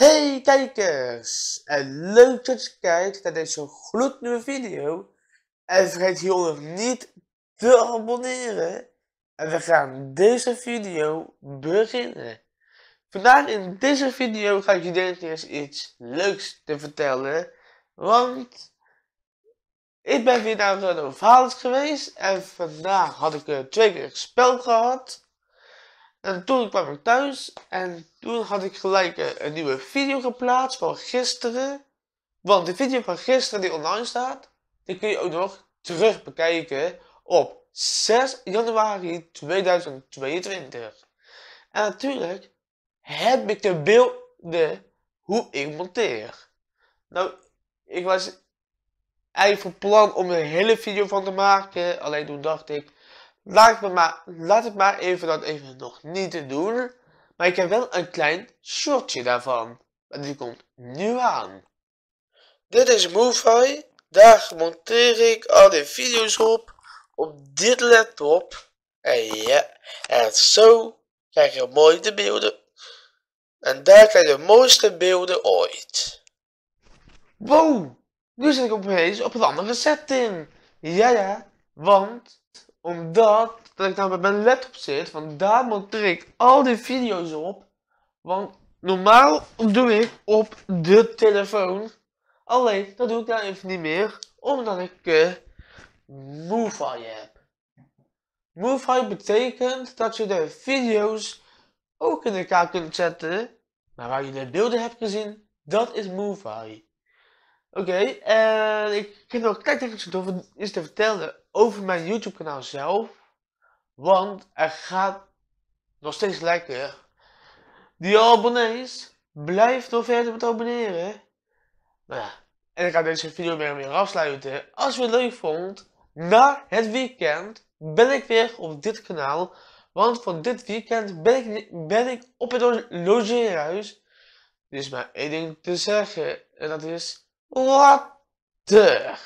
Hey kijkers! En leuk dat je kijkt naar deze gloednieuwe video. En vergeet hieronder niet te abonneren. En we gaan deze video beginnen. Vandaag in deze video ga ik jullie eens iets leuks te vertellen. Want ik ben weer naar een verhaal geweest. En vandaag had ik eh, twee keer spel gehad. En toen kwam ik thuis en toen had ik gelijk een nieuwe video geplaatst van gisteren. Want de video van gisteren die online staat, die kun je ook nog terug bekijken op 6 januari 2022. En natuurlijk heb ik de beelden hoe ik monteer. Nou, ik was eigenlijk van plan om een hele video van te maken. Alleen toen dacht ik, Laat, het maar, laat het maar even dat even nog niet doen. Maar ik heb wel een klein shortje daarvan. En die komt nu aan. Dit is MoveFi. Daar monteer ik al de video's op. Op dit laptop. En ja, en zo krijg je mooie beelden. En daar krijg je de mooiste beelden ooit. Wow, nu zit ik opeens op een andere setting. Ja ja, want omdat dat ik daar met mijn laptop zit. Want daar monteer ik al die video's op. Want normaal doe ik op de telefoon. Alleen, dat doe ik daar nou even niet meer. Omdat ik uh, heb. MoveEye betekent dat je de video's ook in elkaar kunt zetten. Maar waar je de beelden hebt gezien, dat is MoveEye. Oké, en eh, ik geef nog een klein technisch te vertellen over mijn YouTube kanaal zelf. Want er gaat nog steeds lekker. Die abonnees, blijf nog verder met abonneren. Nou ja, en ik ga deze video weer, weer afsluiten. Als je het leuk vond, na het weekend ben ik weer op dit kanaal. Want van dit weekend ben ik, ben ik op het logeerhuis. Er is maar één ding te zeggen en dat is... What the?